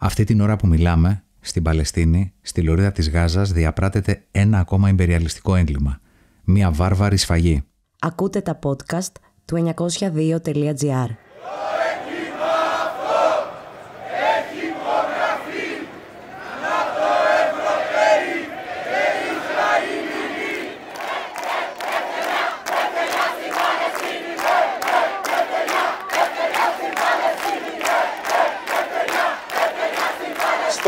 Αυτή την ώρα που μιλάμε, στην Παλαιστίνη, στη λωρίδα της Γάζας, διαπράτεται ένα ακόμα υπεριαλιστικό έγκλημα. Μία βάρβαρη σφαγή. Ακούτε τα podcast του 902.gr.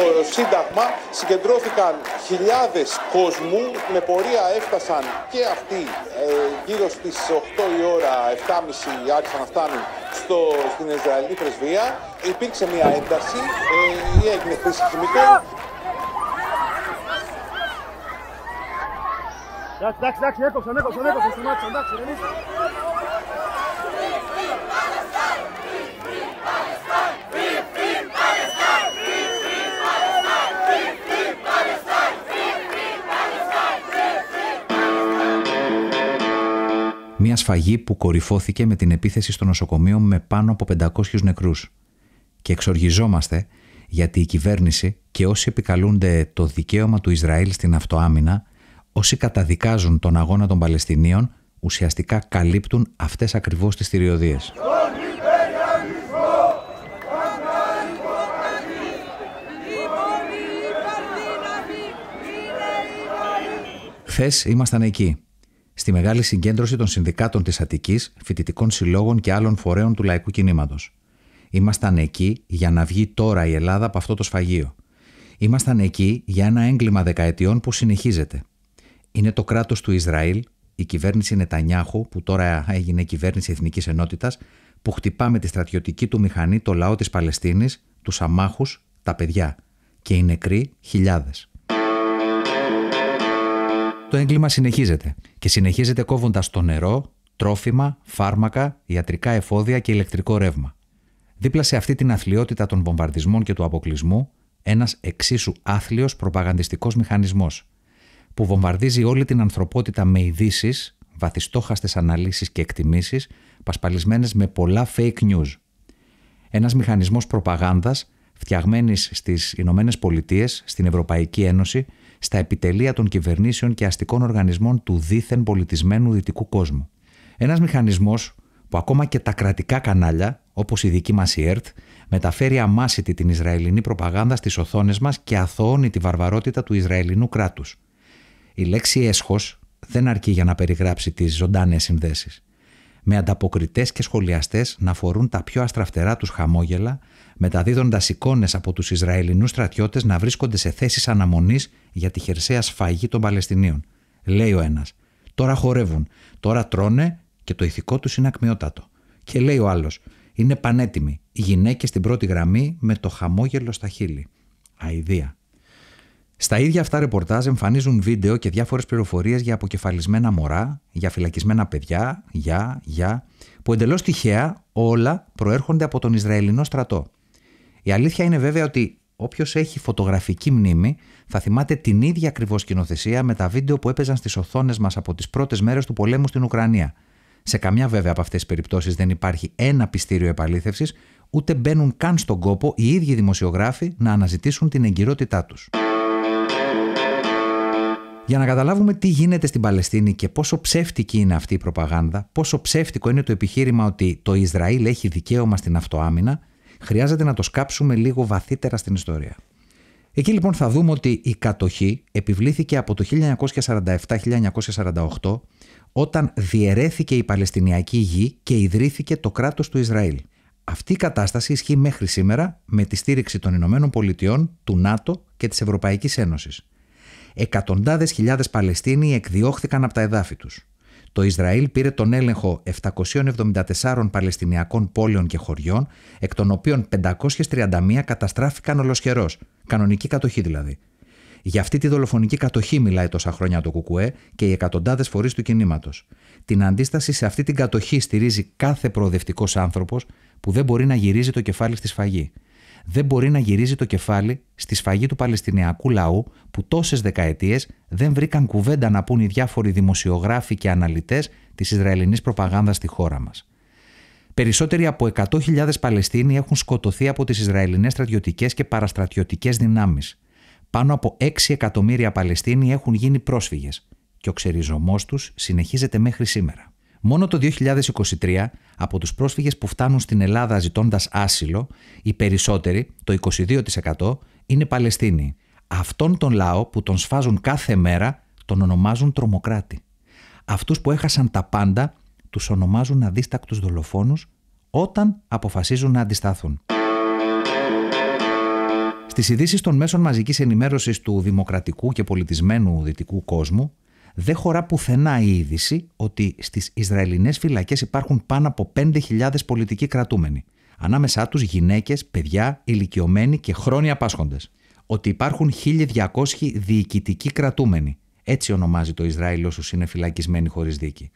στο Σύνταγμα συγκεντρώθηκαν χιλιάδες κόσμου, με πορεία έφτασαν και αυτοί ε, γύρω στις 8 η ώρα, 7.30 άρχισαν να φτάνουν στο, στην Ισραηλή πρεσβεία. Υπήρξε μια ένταση, ε, έγινε χρήση χημικών. Εντάξει, εντάξει, έκοψαν, έκοψαν, έκοψαν, σταμάτησαν, εντάξει, δεν σφαγή που κορυφώθηκε με την επίθεση στο νοσοκομείο με πάνω από 500 νεκρούς. Και εξοργιζόμαστε γιατί η κυβέρνηση και όσοι επικαλούνται το δικαίωμα του Ισραήλ στην αυτοάμυνα, όσοι καταδικάζουν τον αγώνα των Παλαιστινίων, ουσιαστικά καλύπτουν αυτές ακριβώς τις θηριωδίες. Χθες ήμασταν εκεί, στη μεγάλη συγκέντρωση των συνδικάτων της Αττικής, φοιτητικών συλλόγων και άλλων φορέων του λαϊκού κινήματος. Ήμασταν εκεί για να βγει τώρα η Ελλάδα από αυτό το σφαγείο. Ήμασταν εκεί για ένα έγκλημα δεκαετιών που συνεχίζεται. Είναι το κράτος του Ισραήλ, η κυβέρνηση Νετανιάχου, που τώρα έγινε κυβέρνηση Εθνικής Ενότητας, που χτυπά με τη στρατιωτική του μηχανή το λαό της Παλαιστίνης, τους αμάχους, τα παιδιά. Και οι νεκροί χιλιάδες το έγκλημα συνεχίζεται. Και συνεχίζεται κόβοντας το νερό, τρόφιμα, φάρμακα, ιατρικά εφόδια και ηλεκτρικό ρεύμα. Δίπλα σε αυτή την αθλειότητα των βομβαρδισμών και του αποκλεισμού, ένας εξίσου άθλιος προπαγανδιστικός μηχανισμός, που βομβαρδίζει όλη την ανθρωπότητα με ειδήσεις, βαθιστόχαστες αναλύσεις και εκτιμήσεις, πασπαλισμένες με πολλά fake news. Ένας μηχανισμός προπαγάνδας φτιαγμένης στις Ηνωμένες στην Ευρωπαϊκή Ένωση στα επιτελεία των κυβερνήσεων και αστικών οργανισμών του δίθεν πολιτισμένου δυτικού κόσμου. Ένας μηχανισμός που ακόμα και τα κρατικά κανάλια, όπως η δική μας η ΕΡΤ, μεταφέρει αμάσιτη την Ισραηλινή προπαγάνδα στις οθόνες μας και αθωώνει τη βαρβαρότητα του Ισραηλινού κράτους. Η λέξη έσχος δεν αρκεί για να περιγράψει τις ζωντανές συνδέσεις. Με ανταποκριτές και σχολιαστές να φορούν τα πιο αστραφτερά τους χαμόγελα, Μεταδίδοντας εικόνες από τους Ισραηλινούς στρατιώτες να βρίσκονται σε θέσεις αναμονής για τη χερσαία σφαγή των Παλαιστινίων. Λέει ο ένας «Τώρα χορεύουν, τώρα τρώνε και το ηθικό τους είναι ακμιότατο». Και λέει ο άλλος: «Είναι πανέτοιμοι, οι γυναίκες στην πρώτη γραμμή με το χαμόγελο στα χείλη». Αιδία. Στα ίδια αυτά ρεπορτάζ εμφανίζουν βίντεο και διάφορες πληροφορίες για αποκεφαλισμένα μωρά, για φυλακισμένα παιδιά, για, για, που εντελώς τυχαία όλα προέρχονται από τον Ισραηλινό στρατό. Η αλήθεια είναι βέβαια ότι όποιος έχει φωτογραφική μνήμη θα θυμάται την ίδια ακριβώς σκηνοθεσία με τα βίντεο που έπαιζαν στις οθόνες μας από τις πρώτες μέρες του πολέμου στην Ουκρανία. Σε καμιά βέβαια από αυτές τις περιπτώσεις δεν υπάρχει ένα πιστήριο επαλήθευσης, ούτε μπαίνουν καν στον κόπο οι ίδιοι δημοσιογράφοι να αναζητήσουν την εγκυρότητά τους. Για να καταλάβουμε τι γίνεται στην Παλαιστίνη και πόσο ψεύτικη είναι αυτή η προπαγάνδα, πόσο ψεύτικο είναι το επιχείρημα ότι το Ισραήλ έχει δικαίωμα στην αυτοάμυνα, χρειάζεται να το σκάψουμε λίγο βαθύτερα στην ιστορία. Εκεί λοιπόν θα δούμε ότι η κατοχή επιβλήθηκε από το 1947-1948 όταν διαιρέθηκε η Παλαιστινιακή γη και ιδρύθηκε το κράτος του Ισραήλ. Αυτή η κατάσταση ισχύει μέχρι σήμερα με τη στήριξη των Ηνωμένων Πολιτειών, του ΝΑΤΟ και της Ευρωπαϊκής Ένωσης. Εκατοντάδες χιλιάδες Παλαιστίνοι εκδιώχθηκαν από τα εδάφη τους. Το Ισραήλ πήρε τον έλεγχο 774 Παλαιστινιακών πόλεων και χωριών, εκ των οποίων 531 καταστράφηκαν ολοσχερό, κανονική κατοχή δηλαδή. Για αυτή τη δολοφονική κατοχή μιλάει τόσα χρόνια το Κουκουέ και οι εκατοντάδες φορείς του κινήματος. Την αντίσταση σε αυτή την κατοχή στηρίζει κάθε προοδευτικός άνθρωπος που δεν μπορεί να γυρίζει το κεφάλι στη σφαγή δεν μπορεί να γυρίζει το κεφάλι στη σφαγή του Παλαιστινιακού λαού που τόσες δεκαετίες δεν βρήκαν κουβέντα να πούν οι διάφοροι δημοσιογράφοι και αναλυτές της Ισραηλινής προπαγάνδας στη χώρα μας. Περισσότεροι από 100.000 Παλαιστίνοι έχουν σκοτωθεί από τις Ισραηλινές στρατιωτικές και παραστρατιωτικές δυνάμεις. Πάνω από 6 εκατομμύρια Παλαιστίνοι έχουν γίνει πρόσφυγες και ο ξεριζωμός τους συνεχίζεται μέχρι σήμερα. Μόνο το 2023, από τους πρόσφυγες που φτάνουν στην Ελλάδα ζητώντας άσυλο, οι περισσότεροι, το 22%, είναι Παλαιστίνοι. Αυτόν τον λαό που τον σφάζουν κάθε μέρα, τον ονομάζουν τρομοκράτη. Αυτούς που έχασαν τα πάντα, τους ονομάζουν αδίστακτους δολοφόνους όταν αποφασίζουν να αντιστάθουν. Στις ειδήσεις των μέσων μαζικής ενημέρωσης του δημοκρατικού και πολιτισμένου δυτικού κόσμου, δεν χωρά πουθενά η είδηση ότι στις Ισραηλινές φυλακές υπάρχουν πάνω από 5.000 πολιτικοί κρατούμενοι. Ανάμεσά τους γυναίκες, παιδιά, ηλικιωμένοι και χρόνια πάσχοντες. Ότι υπάρχουν 1.200 διοικητικοί κρατούμενοι. Έτσι ονομάζει το Ισραήλ όσους είναι φυλακισμένοι χωρίς δίκη.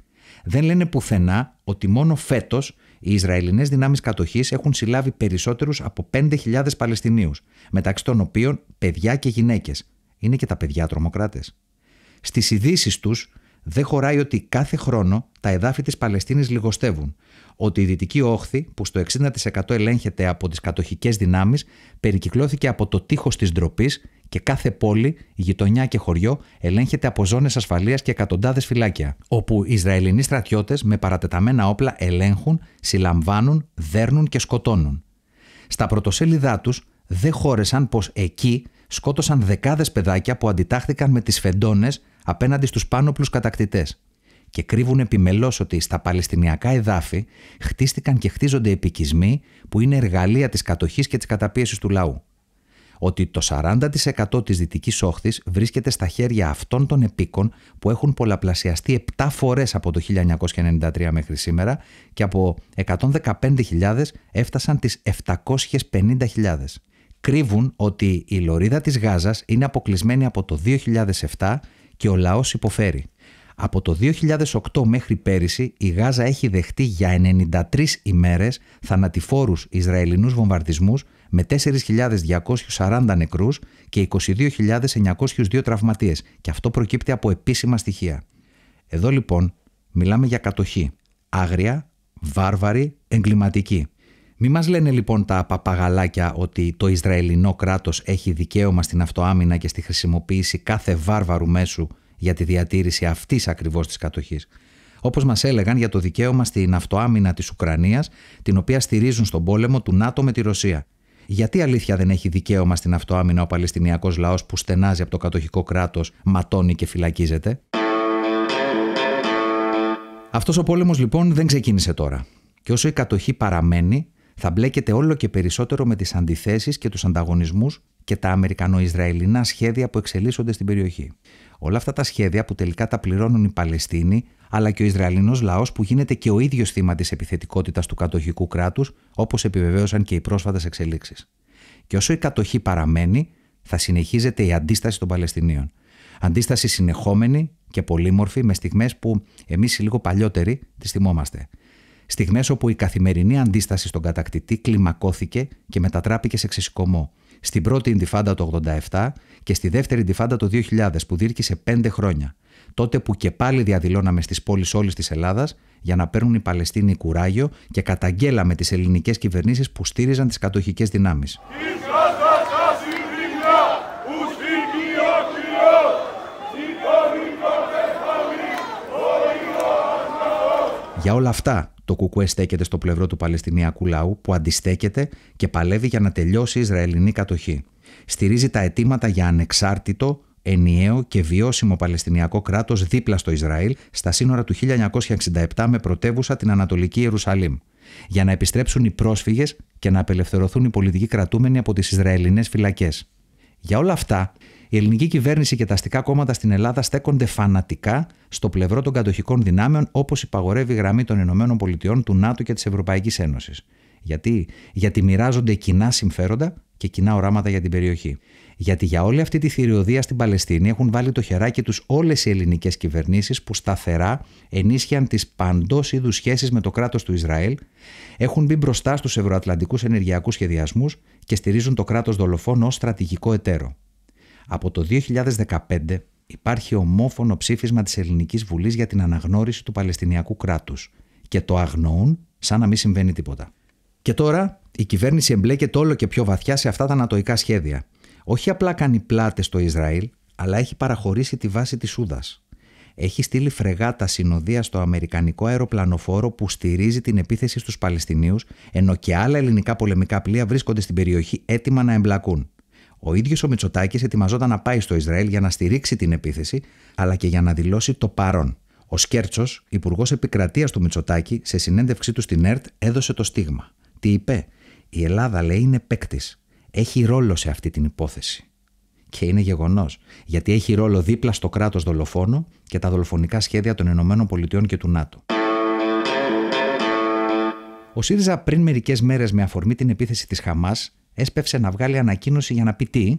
Δεν λένε πουθενά ότι μόνο φέτος οι Ισραηλινές δυνάμεις κατοχής έχουν συλλάβει περισσότερους από 5.000 Παλαιστινίους, μεταξύ των οποίων παιδιά και γυναίκες. Είναι και τα παιδιά τρομοκράτες. Στις ειδήσεις τους δεν χωράει ότι κάθε χρόνο τα εδάφη της Παλαιστίνης λιγοστεύουν. Ότι η δυτική όχθη, που στο 60% ελέγχεται από τις κατοχικές δυνάμεις, περικυκλώθηκε από το τείχος της ντροπής και κάθε πόλη, γειτονιά και χωριό ελέγχεται από ζώνες ασφαλείας και εκατοντάδες φυλάκια. Όπου οι Ισραηλινοί στρατιώτες με παρατεταμένα όπλα ελέγχουν, συλλαμβάνουν, δέρνουν και σκοτώνουν. Στα πρωτοσέλιδά τους δεν χώρεσαν πως εκεί σκότωσαν δεκάδες παιδάκια που αντιτάχθηκαν με τις φεντόνες απέναντι στους πάνωπλους κατακτητές και κρύβουν επιμελώς ότι στα παλαιστινιακά εδάφη χτίστηκαν και χτίζονται επικισμοί που είναι εργαλεία της κατοχής και της καταπίεσης του λαού. Ότι το 40% της δυτικής όχθης βρίσκεται στα χέρια αυτών των επίκων που έχουν πολλαπλασιαστεί 7 φορές από το 1993 μέχρι σήμερα και από 115.000 έφτασαν τις 750.000 κρύβουν ότι η λωρίδα της Γάζας είναι αποκλεισμένη από το 2007 και ο λαός υποφέρει. Από το 2008 μέχρι πέρυσι η Γάζα έχει δεχτεί για 93 ημέρες θανατηφόρους Ισραηλινούς βομβαρδισμούς με 4.240 νεκρούς και 22.902 τραυματίες και αυτό προκύπτει από επίσημα στοιχεία. Εδώ λοιπόν μιλάμε για κατοχή, άγρια, βάρβαρη, εγκληματική. Μη μας λένε λοιπόν τα παπαγαλάκια ότι το Ισραηλινό κράτος έχει δικαίωμα στην αυτοάμυνα και στη χρησιμοποίηση κάθε βάρβαρου μέσου για τη διατήρηση αυτής ακριβώς της κατοχής. Όπως μας έλεγαν για το δικαίωμα στην αυτοάμυνα της Ουκρανίας, την οποία στηρίζουν στον πόλεμο του ΝΑΤΟ με τη Ρωσία. Γιατί αλήθεια δεν έχει δικαίωμα στην αυτοάμυνα ο Παλαιστινιακός λαός που στενάζει από το κατοχικό κράτος, ματώνει και φυλακίζεται. Αυτός ο πόλεμος λοιπόν δεν ξεκίνησε τώρα. Και όσο η κατοχή παραμένει, θα μπλέκεται όλο και περισσότερο με τις αντιθέσεις και τους ανταγωνισμούς και τα Αμερικανο-Ισραηλινά σχέδια που εξελίσσονται στην περιοχή. Όλα αυτά τα σχέδια που τελικά τα πληρώνουν οι Παλαιστίνοι, αλλά και ο Ισραηλινός λαός που γίνεται και ο ίδιος θύμα της επιθετικότητας του κατοχικού κράτους, όπως επιβεβαίωσαν και οι πρόσφατες εξελίξεις. Και όσο η κατοχή παραμένει, θα συνεχίζεται η αντίσταση των Παλαιστινίων. Αντίσταση συνεχόμενη και πολύμορφη με στιγμές που εμείς λίγο παλιότεροι τις θυμόμαστε. Στιγμές όπου η καθημερινή αντίσταση στον κατακτητή κλιμακώθηκε και μετατράπηκε σε ξεσηκωμό. Στην πρώτη Ιντιφάντα το 87 και στη δεύτερη Ιντιφάντα το 2000 που δίρκησε 5 χρόνια. Τότε που και πάλι διαδηλώναμε στις πόλεις όλης της Ελλάδας για να παίρνουν οι Παλαιστίνοι κουράγιο και καταγγέλαμε τις ελληνικές κυβερνήσεις που στήριζαν τις κατοχικές δυνάμεις. Για όλα αυτά, το Κουκουέ στέκεται στο πλευρό του Παλαιστινιακού λαού που αντιστέκεται και παλεύει για να τελειώσει η Ισραηλινή κατοχή. Στηρίζει τα αιτήματα για ανεξάρτητο, ενιαίο και βιώσιμο Παλαιστινιακό κράτος δίπλα στο Ισραήλ στα σύνορα του 1967 με πρωτεύουσα την Ανατολική Ιερουσαλήμ, για να επιστρέψουν οι πρόσφυγες και να απελευθερωθούν οι πολιτικοί κρατούμενοι από τις Ισραηλινές φυλακές. Για όλα αυτά, η ελληνική κυβέρνηση και τα αστικά κόμματα στην Ελλάδα στέκονται φανατικά στο πλευρό των κατοχικών δυνάμεων, όπως υπαγορεύει η γραμμή των ΗΠΑ, του ΝΑΤΟ και της Ευρωπαϊκής Ένωσης. Γιατί? Γιατί μοιράζονται κοινά συμφέροντα και κοινά οράματα για την περιοχή. Γιατί για όλη αυτή τη θηριωδία στην Παλαιστίνη έχουν βάλει το χεράκι τους όλες οι ελληνικές κυβερνήσεις που σταθερά ενίσχυαν τις παντός είδους σχέσεις με το κράτος του Ισραήλ, έχουν μπει μπροστά στους ευρωατλαντικούς ενεργειακούς σχεδιασμούς και στηρίζουν το κράτος δολοφόν ως στρατηγικό εταίρο. Από το 2015 υπάρχει ομόφωνο ψήφισμα της Ελληνικής Βουλής για την αναγνώριση του Παλαιστινιακού κράτους και το αγνοούν σαν να μην συμβαίνει τίποτα. Και τώρα η κυβέρνηση εμπλέκεται όλο και πιο βαθιά σε αυτά τα ανατοϊκά σχέδια. Όχι απλά κάνει πλάτες στο Ισραήλ, αλλά έχει παραχωρήσει τη βάση της σούδας. Έχει στείλει φρεγάτα συνοδεία στο Αμερικανικό αεροπλανοφόρο που στηρίζει την επίθεση στους Παλαιστινίους ενώ και άλλα ελληνικά πολεμικά πλοία βρίσκονται στην περιοχή έτοιμα να εμπλακούν. Ο ίδιος ο Μητσοτάκης ετοιμαζόταν να πάει στο Ισραήλ για να στηρίξει την επίθεση, αλλά και για να δηλώσει το παρόν. Ο Σκέρτσος, υπουργός επικρατείας του Μητσοτάκη, σε συνέντευξή του στην ΕΡΤ έδωσε το στίγμα. Τι είπε, Η Ελλάδα λέει είναι παίκτης. Έχει ρόλο σε αυτή την υπόθεση. Και είναι γεγονός, γιατί έχει ρόλο δίπλα στο κράτος δολοφόνο και τα δολοφονικά σχέδια των ΗΠΑ και του ΝΑΤΟ. Ο ΣΥΡΙΖΑ πριν μερικές μέρες με αφορμή την επίθεση της Χαμάς έσπευσε να βγάλει ανακοίνωση για να πει τι,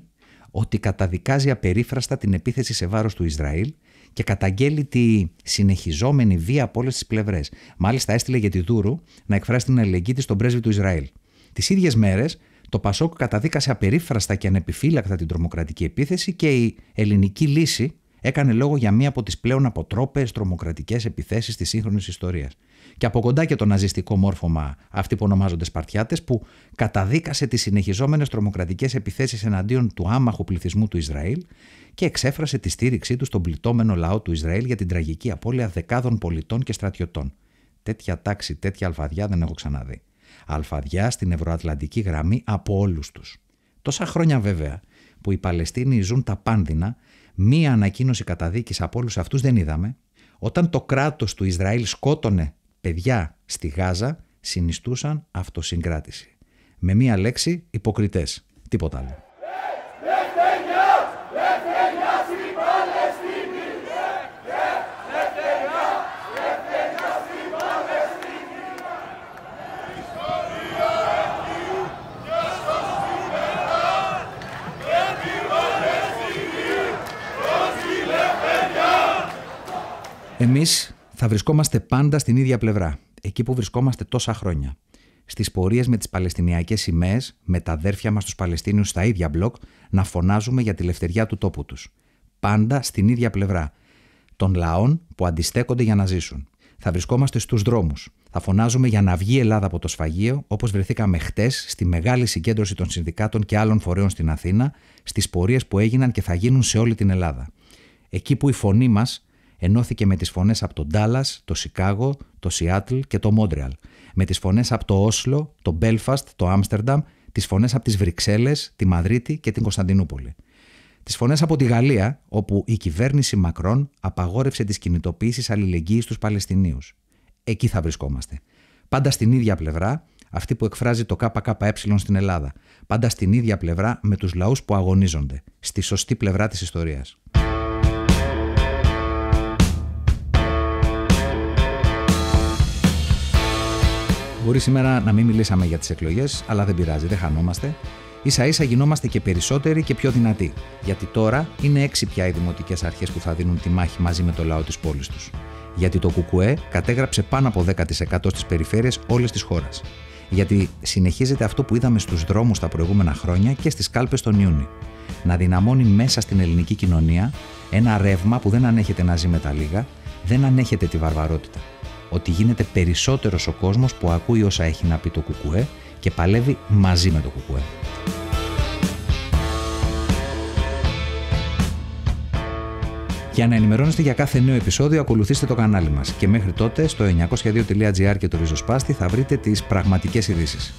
ότι καταδικάζει απερίφραστα την επίθεση σε βάρος του Ισραήλ και καταγγέλει τη συνεχιζόμενη βία από όλες τις πλευρές. Μάλιστα, έστειλε για τη Δούρου να εκφράσει την αλληλεγγύη της στον πρέσβη του Ισραήλ. Τις ίδιες μέρες, το Πασόκ καταδίκασε απερίφραστα και ανεπιφύλακτα την τρομοκρατική επίθεση και η ελληνική λύση έκανε λόγο για μία από τις πλέον αποτρόπες τρομοκρατικές επιθέσεις της σύγχρονης ιστορίας. Και από κοντά και το ναζιστικό μόρφωμα, αυτοί που ονομάζονται Σπαρτιάτες, που καταδίκασε τις συνεχιζόμενες τρομοκρατικές επιθέσεις εναντίον του άμαχου πληθυσμού του Ισραήλ και εξέφρασε τη στήριξή του στον πληττόμενο λαό του Ισραήλ για την τραγική απώλεια δεκάδων πολιτών και στρατιωτών. Τέτοια τάξη, τέτοια αλφαδιά δεν έχω ξαναδεί. Αλφαδιά στην ευρωατλαντική γραμμή από όλους τους. Τόσα χρόνια βέβαια που οι Παλαιστίνοι ζουν τα πάνδυνα Μία ανακοίνωση καταδίκης από όλους αυτούς δεν είδαμε. Όταν το κράτος του Ισραήλ σκότωνε παιδιά στη Γάζα, συνιστούσαν αυτοσυγκράτηση. Με μία λέξη, υποκριτές. Τίποτα άλλο. Εμείς θα βρισκόμαστε πάντα στην ίδια πλευρά, εκεί που βρισκόμαστε τόσα χρόνια. Στις πορείες με τις Παλαιστινιακές σημαίες, με τα αδέρφια μας τους Παλαιστίνιους στα ίδια μπλοκ, να φωνάζουμε για τη ελευθεριά του τόπου τους. Πάντα στην ίδια πλευρά. Των λαών που αντιστέκονται για να ζήσουν. Θα βρισκόμαστε στους δρόμους. Θα φωνάζουμε για να βγει η Ελλάδα από το σφαγείο, όπως βρεθήκαμε χτες στη μεγάλη συγκέντρωση των συνδικάτων και άλλων φορέων στην Αθήνα, στις πορείες που έγιναν και θα γίνουν σε όλη την Ελλάδα. Εκεί που η φωνή μας ενώθηκε με τις φωνές από τον Ντάλλας, το Σικάγο, το Σιάτλ και το Μόντρεαλ, με τις φωνές από το Όσλο, το Μπέλφαστ, το Άμστερνταμ, τις φωνές από τις Βρυξέλλες, τη Μαδρίτη και την Κωνσταντινούπολη. Τις φωνές από τη Γαλλία, όπου η κυβέρνηση Μακρόν απαγόρευσε τις κινητοποίησεις αλληλεγγύης στους Παλαιστινίους. Εκεί θα βρισκόμαστε. Πάντα στην ίδια πλευρά, αυτή που εκφράζει το ΚΚΕ στην Ελλάδα. Πάντα στην ίδια πλευρά με τους λαούς που αγωνίζονται. Στη σωστή πλευρά της ιστορίας. Μπορεί σήμερα να μην μιλήσαμε για τις εκλογές, αλλά δεν πειράζει, δεν χανόμαστε. σα ίσα γινόμαστε και περισσότεροι και πιο δυνατοί. Γιατί τώρα είναι έξι πια οι δημοτικές αρχές που θα δίνουν τη μάχη μαζί με το λαό της πόλης τους. Γιατί το ΚΚΕ κατέγραψε πάνω από 10% στις περιφέρειες όλης της χώρας. Γιατί συνεχίζεται αυτό που είδαμε στους δρόμους τα προηγούμενα χρόνια και στις κάλπες τον Ιούνι. Να δυναμώνει μέσα στην ελληνική κοινωνία ένα ρεύμα που δεν ανέχεται να ζει με τα λίγα, δεν ανέχεται τη βαρβαρότητα ότι γίνεται περισσότερος ο κόσμος που ακούει όσα έχει να πει το κουκουέ και παλεύει μαζί με το κουκουέ. Για να ενημερώνεστε για κάθε νέο επεισόδιο, ακολουθήστε το κανάλι μας και μέχρι τότε στο 902.gr και το ριζοσπάστη θα βρείτε τις πραγματικές ειδήσεις.